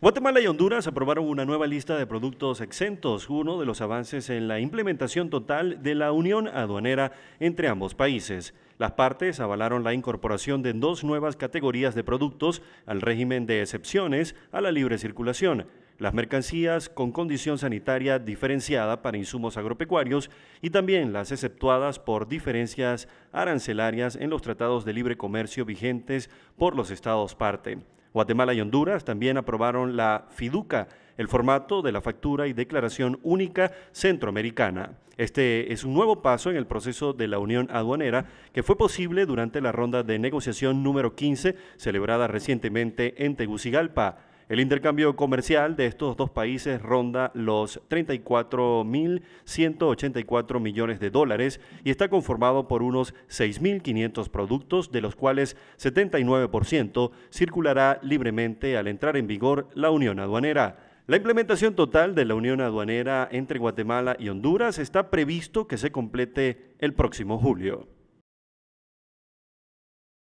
Guatemala y Honduras aprobaron una nueva lista de productos exentos, uno de los avances en la implementación total de la unión aduanera entre ambos países. Las partes avalaron la incorporación de dos nuevas categorías de productos al régimen de excepciones a la libre circulación, las mercancías con condición sanitaria diferenciada para insumos agropecuarios y también las exceptuadas por diferencias arancelarias en los tratados de libre comercio vigentes por los estados parte. Guatemala y Honduras también aprobaron la FIDUCA, el formato de la factura y declaración única centroamericana. Este es un nuevo paso en el proceso de la Unión Aduanera que fue posible durante la ronda de negociación número 15 celebrada recientemente en Tegucigalpa. El intercambio comercial de estos dos países ronda los 34.184 millones de dólares y está conformado por unos 6.500 productos, de los cuales 79% circulará libremente al entrar en vigor la Unión Aduanera. La implementación total de la unión aduanera entre Guatemala y Honduras está previsto que se complete el próximo julio.